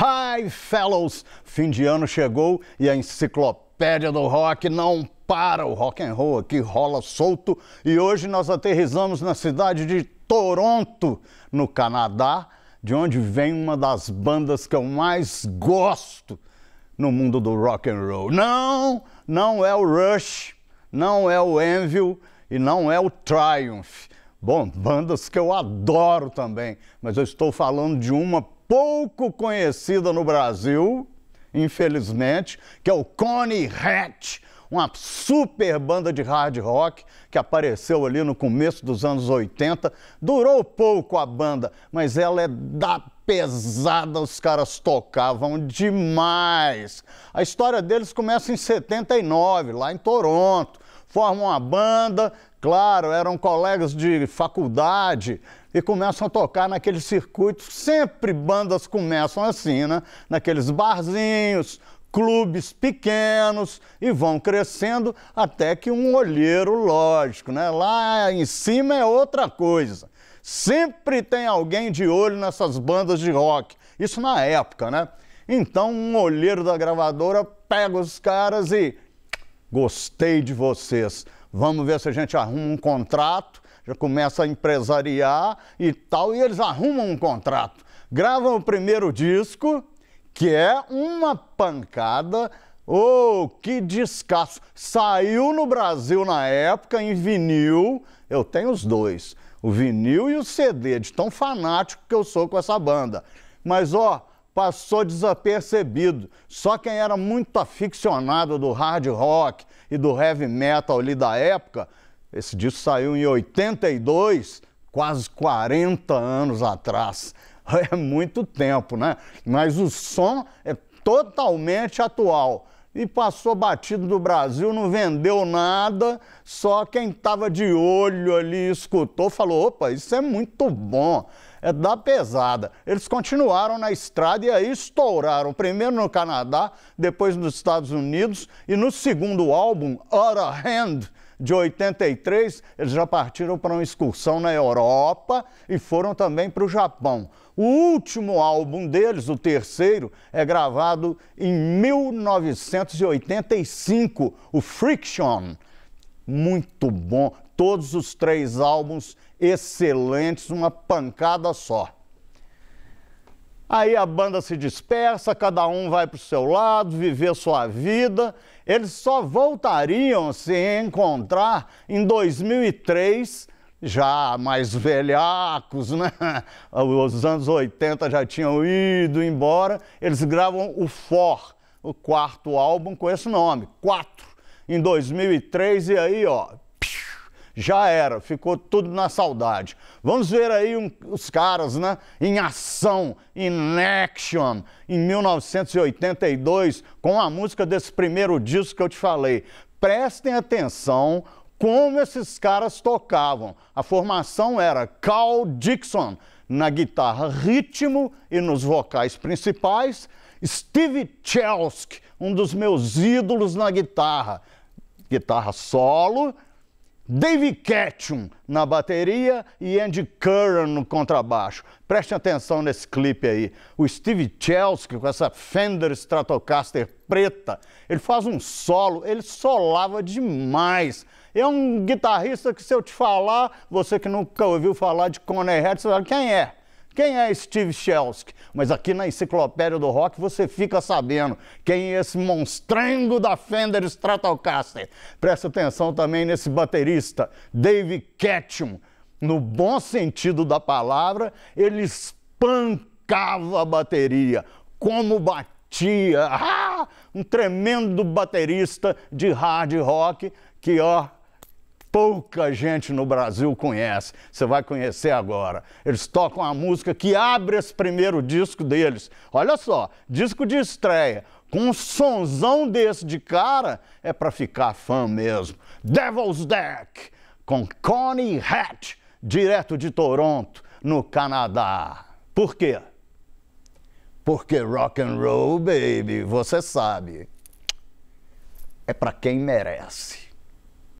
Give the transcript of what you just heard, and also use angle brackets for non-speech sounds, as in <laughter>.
Hi, fellows! Fim de ano chegou e a enciclopédia do rock não para. O rock and roll aqui rola solto e hoje nós aterrizamos na cidade de Toronto, no Canadá, de onde vem uma das bandas que eu mais gosto no mundo do rock and roll. Não, não é o Rush, não é o Anvil e não é o Triumph. Bom, bandas que eu adoro também, mas eu estou falando de uma pouco conhecida no Brasil, infelizmente, que é o Connie Hatch, uma super banda de hard rock que apareceu ali no começo dos anos 80. Durou pouco a banda, mas ela é da pesada, os caras tocavam demais. A história deles começa em 79, lá em Toronto formam uma banda, claro, eram colegas de faculdade e começam a tocar naqueles circuitos. Sempre bandas começam assim, né? Naqueles barzinhos, clubes pequenos e vão crescendo até que um olheiro, lógico, né? Lá em cima é outra coisa. Sempre tem alguém de olho nessas bandas de rock. Isso na época, né? Então um olheiro da gravadora pega os caras e Gostei de vocês. Vamos ver se a gente arruma um contrato, já começa a empresariar e tal, e eles arrumam um contrato. Gravam o primeiro disco, que é uma pancada. Oh, que descasso! Saiu no Brasil na época em vinil. Eu tenho os dois, o vinil e o CD, de tão fanático que eu sou com essa banda. Mas ó, oh, passou desapercebido. Só quem era muito aficionado do hard rock e do heavy metal ali da época, esse disco saiu em 82, quase 40 anos atrás. <laughs> É muito tempo, né? Mas o som é totalmente atual e passou batido do Brasil, não vendeu nada, só quem estava de olho ali escutou, falou: opa, isso é muito bom, é da pesada. Eles continuaram na estrada e aí estouraram, primeiro no Canadá, depois nos Estados Unidos, e no segundo álbum, Out Hand, de 83, eles já partiram para uma excursão na Europa e foram também para o Japão. O último álbum deles, o terceiro, é gravado em 1985, o Friction. Muito bom. Todos os três álbuns excelentes, uma pancada só. Aí a banda se dispersa, cada um vai para o seu lado, viver sua vida. Eles só voltariam a se encontrar em 2003, já mais velhacos, né? <laughs> Os anos 80 já tinham ido embora. Eles gravam o For, o quarto álbum com esse nome, Quatro, em 2003. E aí, ó, já era, ficou tudo na saudade. Vamos ver aí um, os caras, né, em ação, in action, em 1982, com a música desse primeiro disco que eu te falei. Prestem atenção como esses caras tocavam. A formação era Carl Dixon na guitarra ritmo e nos vocais principais, Steve Chelsky, um dos meus ídolos na guitarra, guitarra solo Dave Ketchum na bateria e Andy Curran no contrabaixo. Preste atenção nesse clipe aí. O Steve Chelsky com essa Fender Stratocaster preta, ele faz um solo, ele solava demais. É um guitarrista que se eu te falar, você que nunca ouviu falar de Coney Head, você sabe quem é. Quem é Steve Shelsky? Mas aqui na Enciclopédia do Rock você fica sabendo quem é esse monstrengo da Fender Stratocaster. Presta atenção também nesse baterista, Dave Ketchum. No bom sentido da palavra, ele espancava a bateria. Como batia! <laughs> Ah! Um tremendo baterista de hard rock que, ó, pouca gente no Brasil conhece. Você vai conhecer agora. Eles tocam a música que abre esse primeiro disco deles. Olha só, disco de estreia. Com um sonzão desse de cara, é para ficar fã mesmo. Devil's Deck, com Connie Hatch, direto de Toronto, no Canadá. Por quê? Porque rock and roll, baby, você sabe, é para quem merece.